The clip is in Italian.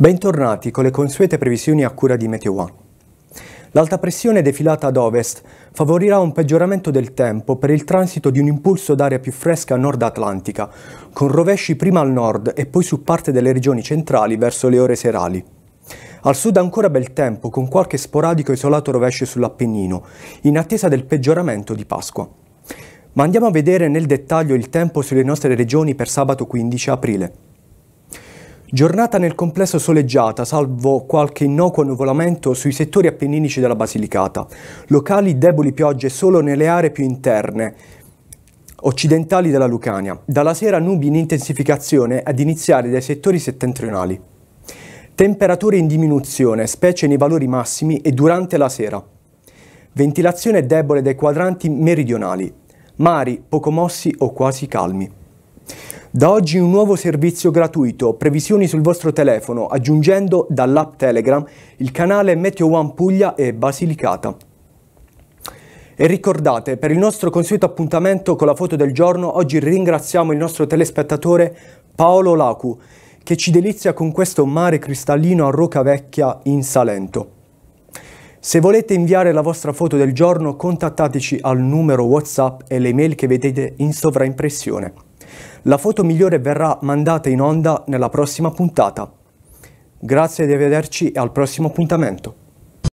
Bentornati con le consuete previsioni a cura di Meteo One. L'alta pressione defilata ad ovest favorirà un peggioramento del tempo per il transito di un impulso d'aria più fresca nord-atlantica, con rovesci prima al nord e poi su parte delle regioni centrali verso le ore serali. Al sud ancora bel tempo, con qualche sporadico isolato rovescio sull'Appennino, in attesa del peggioramento di Pasqua. Ma andiamo a vedere nel dettaglio il tempo sulle nostre regioni per sabato 15 aprile. Giornata nel complesso soleggiata, salvo qualche innocuo nuvolamento sui settori appenninici della Basilicata. Locali deboli piogge solo nelle aree più interne, occidentali della Lucania. Dalla sera nubi in intensificazione ad iniziare dai settori settentrionali. Temperature in diminuzione, specie nei valori massimi e durante la sera. Ventilazione debole dai quadranti meridionali. Mari poco mossi o quasi calmi. Da oggi un nuovo servizio gratuito, previsioni sul vostro telefono, aggiungendo dall'app Telegram il canale Meteo One Puglia e Basilicata. E ricordate, per il nostro consueto appuntamento con la foto del giorno, oggi ringraziamo il nostro telespettatore Paolo Lacu, che ci delizia con questo mare cristallino a Vecchia in Salento. Se volete inviare la vostra foto del giorno, contattateci al numero WhatsApp e le mail che vedete in sovraimpressione. La foto migliore verrà mandata in onda nella prossima puntata. Grazie di vederci e al prossimo appuntamento.